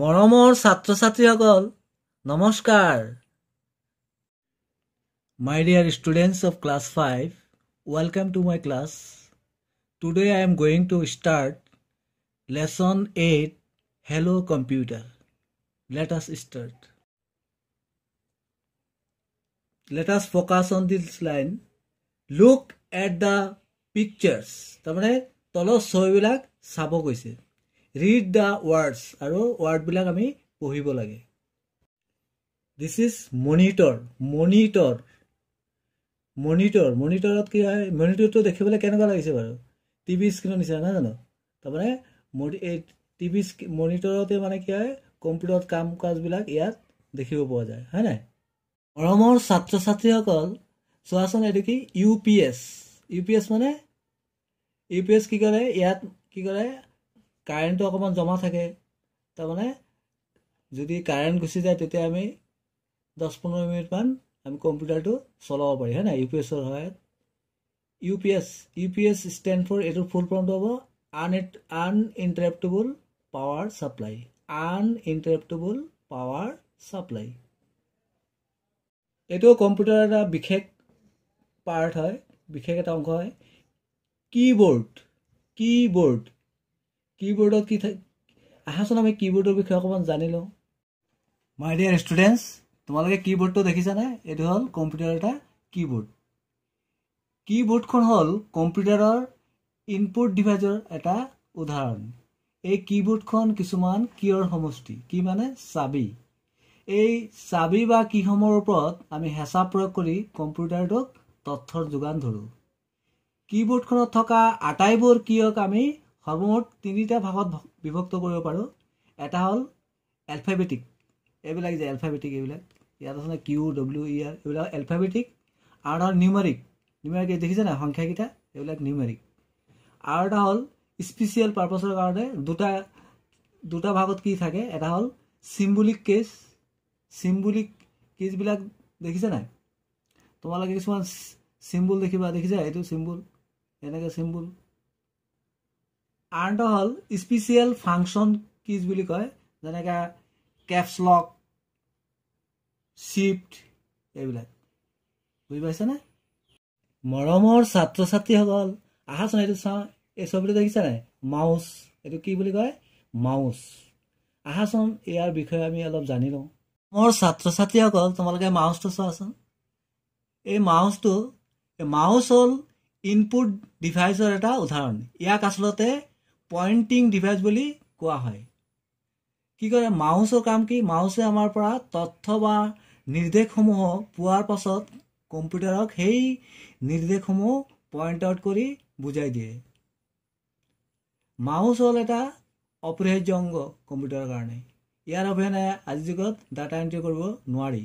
মৰমৰ ছাত্ৰ ছাত্ৰীসকল নমস্কাৰ my dear students of class five welcome to my class today I am going to start lesson eight hello' computer let us start let us focus on this line look at the pictures তাৰমানে তলৰ ছবিবিলাক চাব গৈছে read the words আৰু ৱৰ্ডবিলাক আমি পঢ়িব লাগে this is monitor monitor monitor মনিটৰত কি হয় মনিটৰটো দেখিবলৈ কেনেকুৱা লাগিছে বাৰু টি ভি স্ক্ৰীণৰ নিচিনা নহয় জানো তাৰমানে এই টি ভি মনিটৰতে মানে কি হয় কম্পিউটাৰত কাম কাজবিলাক ইয়াত দেখিব পোৱা যায় হয় নাই মৰমৰ ছাত্ৰ ছাত্ৰীসকল চোৱাচোন এইটো কি U P S U P S মানে ইউ পি এছ কি কৰে ইয়াত কি কৰে কাৰেণ্টটো অকণমান জমা থাকে তাৰমানে যদি কাৰেণ্ট গুচি যায় তেতিয়া আমি দহ পোন্ধৰ মিনিটমান আমি কম্পিউটাৰটো চলাব পাৰি হয় নাই ইউ পি এছৰ সহায়ত U P S U P S stand for এইটো ফুল ফৰ্মটো হ'ব আন আন ইণ্টাৰেপ্টেবল পাৱাৰ ছাপ্লাই আন ইণ্টাৰেপ্টেবল পাৱাৰ ছাপ্লাই এইটো কম্পিউটাৰৰ এটা বিশেষ পাৰ্ট হয় বিশেষ এটা অংশ হয় কীবৰ্ড কীবৰ্ড কীবৰ্ডত কি আহাচোন আমি কীবৰ্ডৰ বিষয়ে অকণমান জানি লওঁ মাই ডিয়াৰ ষ্টুডেণ্টছ তোমালোকে কীবৰ্ডটো দেখিছা নাই এইটো হ'ল কম্পিউটাৰ এটা কীবৰ্ড কীবৰ্ডখন হ'ল কম্পিউটাৰৰ ইনপুট ডিভাইজৰ এটা উদাহৰণ এই কীবৰ্ডখন কিছুমান কিয়ৰ সমষ্টি কি মানে চাবি এই চাবি বা কিসমূহৰ ওপৰত আমি হেঁচা প্ৰয়োগ কৰি কম্পিউটাৰটোক তথ্যৰ যোগান ধৰোঁ কীবৰ্ডখনত থকা আটাইবোৰ কিয়ক আমি সৰ্বমুঠ তিনিটা ভাগত বিভক্ত কৰিব পাৰোঁ এটা হ'ল এলফাবেটিক এইবিলাক যে এলফাবেটিক এইবিলাক ইয়াত আছে কিউ ডব্লিউ ই আৰ এইবিলাক এলফাবেটিক আৰু এটা হ'ল নিউমেৰিক নিউমেৰিক দেখিছে নাই সংখ্যাকেইটা এইবিলাক নিউমেৰিক আৰু এটা হ'ল স্পেচিয়েল পাৰ্পাছৰ কাৰণে দুটা দুটা ভাগত কি থাকে এটা হ'ল চিম্বলিক কেচ চিম্বলিক কেচবিলাক দেখিছে নাই তোমালোকে কিছুমান চিম্বল দেখিবা দেখিছা এইটো চিম্বল এনেকৈ চিম্বল আন এটা হ'ল স্পেচিয়েল ফাংচন কিজ বুলি কয় যেনেকৈ কেপছলক চিফ্ট এইবিলাক বুজি পাইছেনে মৰমৰ ছাত্ৰ ছাত্ৰীসকল আহাচোন এইটো চাওঁ এই ছবিটো দেখিছা নাই মাউচ এইটো কি বুলি কয় মাউচ আহাচোন ইয়াৰ বিষয়ে আমি অলপ জানি লওঁ মোৰ ছাত্ৰ ছাত্ৰীসকল তোমালোকে মাউচটো চোৱাচোন এই মাউচটো মাউচ হ'ল ইনপুট ডিভাইচৰ এটা উদাহৰণ ইয়াক আচলতে পইণ্টিং ডিভাইচ বুলি কোৱা হয় কি কৰে মাউচৰ কাম কি মাউচে আমাৰ পৰা তথ্য বা নিৰ্দেশসমূহ পোৱাৰ পাছত কম্পিউটাৰক সেই নিৰ্দেশসমূহ পইণ্ট আউট কৰি বুজাই দিয়ে মাউচ হ'ল এটা অপৰিহাৰ্য অংগ কম্পিউটাৰৰ কাৰণে ইয়াৰ অবিহনে আজিৰ যুগত ডাটা এণ্ট্ৰি কৰিব নোৱাৰি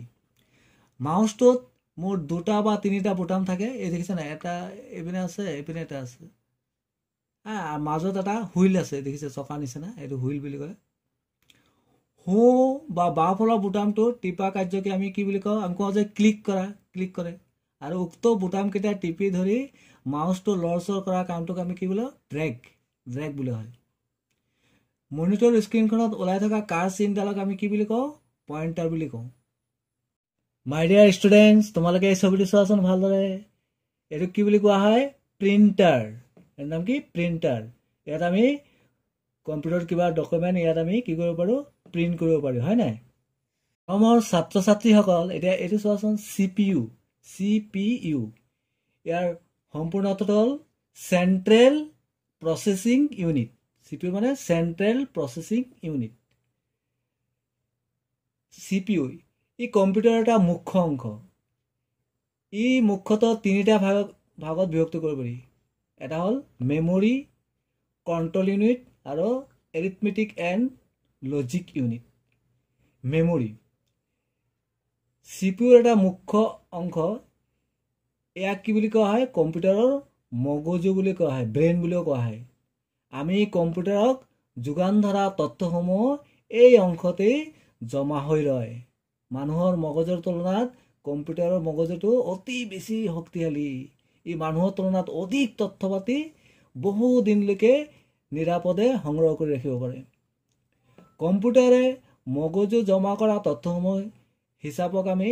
মাউচটোত মোৰ দুটা বা তিনিটা বুটাম থাকে এই দেখিছেনে এটা এইপিনে আছে এইপিনে এটা আছে মাজত এটা হুইল আছে দেখিছে চকা নিচিনা এইটো হুইল বুলি কয় হো বা বাওঁ ফলৰ বুটামটো টিপা কাৰ্যকে আমি কি বুলি কওঁ আমি কওঁ যে ক্লিক কৰা ক্লিক কৰে আৰু উক্ত বুটামকেইটা টিপি ধৰি মাউচটো লৰচৰ কৰা কামটোক আমি কি বুলি কওঁ ড্ৰেগ ড্ৰেগ বুলি কয় মনিটৰ স্ক্ৰীণখনত ওলাই থকা কাৰ চিনডালক আমি কি বুলি কওঁ পইণ্টাৰ বুলি কওঁ মাই ডিয়াৰ ষ্টুডেণ্টছ তোমালোকে এই ছবিটো চোৱাচোন ভালদৰে এইটো কি বুলি কোৱা হয় প্ৰিণ্টাৰ এটা নাম কি প্ৰিণ্টাৰ ইয়াত আমি কম্পিউটাৰত কিবা ডকুমেণ্ট ইয়াত আমি কি কৰিব পাৰোঁ প্ৰিণ্ট কৰিব পাৰোঁ হয় নাই অসমৰ ছাত্ৰ ছাত্ৰীসকল এতিয়া এইটো চোৱাচোন C P U C P U ইয়াৰ সম্পূৰ্ণ হ'ল central processing unit C P U মানে central processing unit C P U ই কম্পিউটাৰ এটা মুখ্য অংশ ই মুখ্যতঃ তিনিটা ভাগত ভাগত বিভক্ত কৰিব পাৰি এটা হ'ল মেমৰি কণ্ট্ৰল ইউনিট আৰু arithmetic and logic unit memory চিপিউৰ এটা মুখ্য অংশ ইয়াক কি বুলি কোৱা হয় কম্পিউটাৰৰ মগজু বুলি কোৱা হয় ব্ৰেইন বুলিও কোৱা হয় আমি কম্পিউটাৰক যোগান ধৰা তথ্যসমূহ এই অংশতেই জমা হৈ ৰয় মানুহৰ মগজুৰ তুলনাত কম্পিউটাৰৰ মগজুটো অতি বেছি শক্তিশালী ই মানুহৰ তুলনাত অধিক তথ্য পাতি বহুদিনলৈকে নিৰাপদে সংগ্ৰহ কৰি ৰাখিব পাৰে কম্পিউটাৰে মগজু জমা কৰা তথ্যসমূহ হিচাপক আমি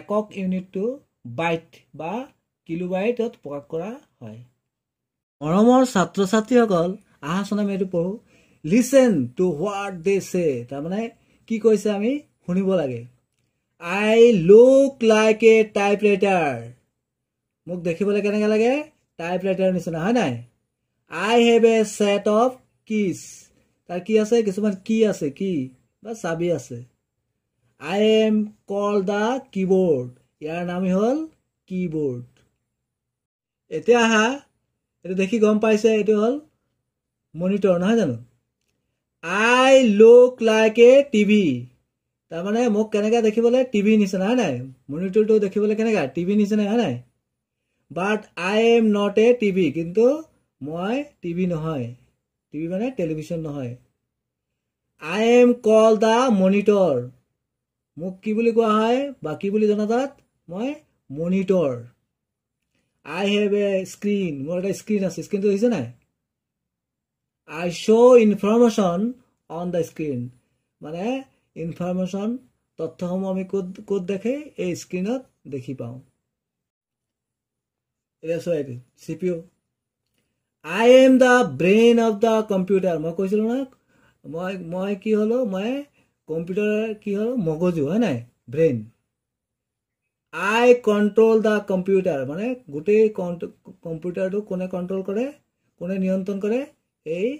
একক ইউনিটটো বাইট বা কিলোবাইটত প্ৰকাশ কৰা হয় মৰমৰ ছাত্ৰ ছাত্ৰীসকল আহাচোন আমি এইটো পঢ়োঁ লিচেন টু হোৱাট দে চে তাৰমানে কি কৈছে আমি শুনিব লাগে I look like a typewriter মোক দেখিবলৈ কেনেকৈ লাগে টাইপ ৰাইটাৰ নিচিনা হয় নাই I have a set of keys তাৰ কি আছে কিছুমান কি আছে কি বা চাবি আছে I am call the keyboard ইয়াৰ নামেই হ'ল কীবৰ্ড এতিয়া আহা এইটো দেখি গম পাইছে এইটো হ'ল মনিটৰ নহয় জানো I look like a TV তাৰমানে মোক কেনেকৈ দেখিবলৈ টিভি নিচিনা হয় নাই মনিটৰটো দেখিবলৈ কেনেকৈ টিভি নিচিনা হয় নাই but I am not a TV কিন্তু মই টিভি নহয় টিভি মানে টেলিভিশ্যন নহয় I am call the monitor মোক কি বুলি কোৱা হয় বা কি বুলি জনাজাত মই monitor I have a screen মোৰ এটা স্ক্ৰীণ আছে স্ক্ৰীণটো দেখিছে নাই I show' information on the screen মানে ইনফৰ্মেশ্যন তথ্যসমূহ আমি ক'ত ক'ত দেখে এই স্ক্ৰীণত দেখি পাওঁ এতিয়া চোৱা এইটো CPU I am the brain of the computer মই কৈছিলোঁ নহয় মই মই কি হ'লো মই কম্পিউটাৰ কি হ'লো মগজু হয় নাই brain I control the computer মানে গোটেই কণ্ট্ৰ কম্পিউটাৰটো কোনে কণ্ট্ৰল কৰে কোনে নিয়ন্ত্ৰণ কৰে এই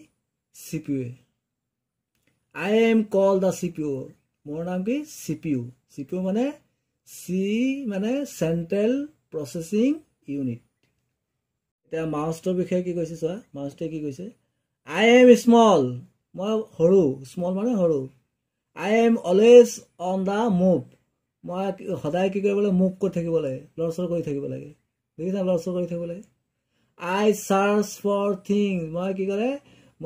CPU I am call the CPU মোৰ নাম কি চিপিউ চিপিউ মানে চি মানে চেণ্ট্ৰেল প্ৰচেচিং ইউনিট এতিয়া মাউচটোৰ বিষয়ে কি কৈছে চোৱা মাউচটোৱে কি কৈছে আই এম স্মল মই সৰু স্মল মানে সৰু I am always on the move মই সদায় কি কৰিব লাগে মুভ কৰি থাকিব লাগে লৰচৰ কৰি থাকিব লাগে বুজিছা লৰচৰ কৰি থাকিব লাগে আই চাৰ্চ ফৰ থিং মই কি কৰে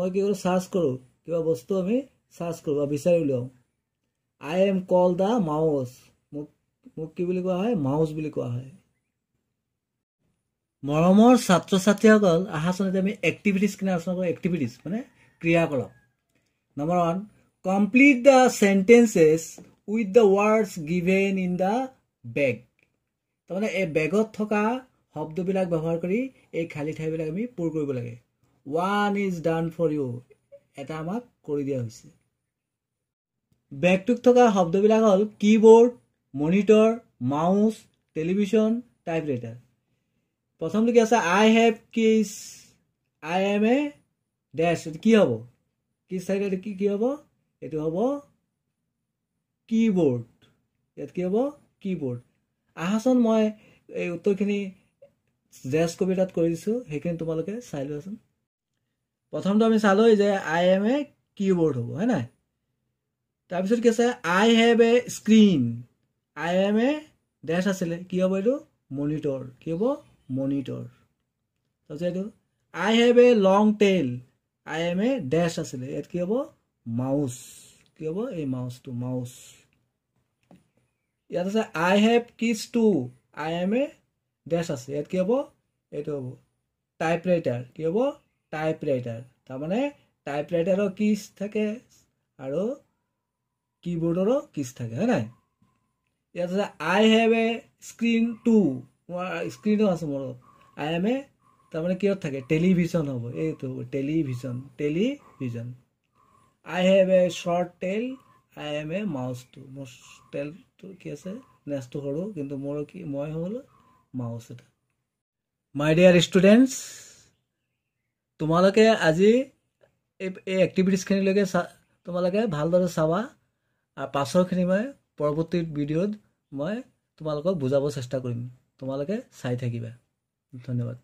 মই কি কৰোঁ চাৰ্চ কৰোঁ কিবা বস্তু আমি চাৰ্চ কৰোঁ বা বিচাৰি উলিয়াওঁ I am call the mouse মোক মোক কি বুলি কোৱা হয় মাউচ বুলি কোৱা হয় মৰমৰ ছাত্ৰ ছাত্ৰীসকল আহাচোন এতিয়া আমি এক্টিভিটিজ কিনে আলোচনা কৰোঁ এক্টিভিটিজ মানে ক্ৰিয়াকলাপ number one complete the sentences with the words given in the bag তাৰমানে এই বেগত থকা শব্দবিলাক ব্যৱহাৰ কৰি এই খালী ঠাইবিলাক আমি পূৰ কৰিব লাগে one is done for you এটা আমাক কৰি দিয়া হৈছে বেগটোত থকা শব্দবিলাক হ'ল keyboard monitor mouse television typewriter প্ৰথমটো কি আছে আই হেভ কিছ আই এম এ ডেছ এইটো কি হ'ব কিছ থাকিলে এইটো কি কি হ'ব এইটো হ'ব কীবৰ্ড ইয়াত কি হ'ব কীবৰ্ড আহাচোন মই এই উত্তৰখিনি ড্ৰেছ কবিতাত কৰি দিছোঁ সেইখিনি তোমালোকে চাই লোৱাচোন প্ৰথমটো আমি চালোঁ যে আই এম এ কীবৰ্ড হ'ব হয় নাই তাৰপিছত কি আছে I have a screen I am a dress আছিলে কি হ'ব এইটো মনিটৰ কি হ'ব মনিটৰ তাৰপিছত এইটো I have a long tail I am a dash আছিলে ইয়াত কি হ'ব মাউচ কি হ'ব এই মাউচটো মাউচ ইয়াত আছে I have keys too I am a dash আছে ইয়াত কি হ'ব এইটো হ'ব টাইপ ৰাইটাৰ কি হ'ব টাইপ ৰাইটাৰ তাৰমানে টাইপ ৰাইটাৰৰ কিচ থাকে আৰু কীবৰ্ডৰো কিচ থাকে হয় নাই ইয়াত আছে I have a screen too মোৰ স্ক্ৰীণো আছে মোৰ আই এম এ তাৰমানে কিহত থাকে টেলিভিশ্যন হ'ব এইটো television television I have a short tail I am এ মাউচটো মোৰ টেলটো কি আছে নেচটো সৰু কিন্তু মোৰ কি মই হ'ল মাউচ এটা মাই ডিয়াৰ ষ্টুডেণ্টছ তোমালোকে আজি এই এই এক্টিভিটিছখিনিলৈকে চা তোমালোকে ভালদৰে চাবা আৰু পাছৰখিনি মই পৰৱৰ্তী ভিডিঅ'ত মই তোমালোকক বুজাব চেষ্টা কৰিম তোমালোকে চাই থাকিবা ধন্যবাদ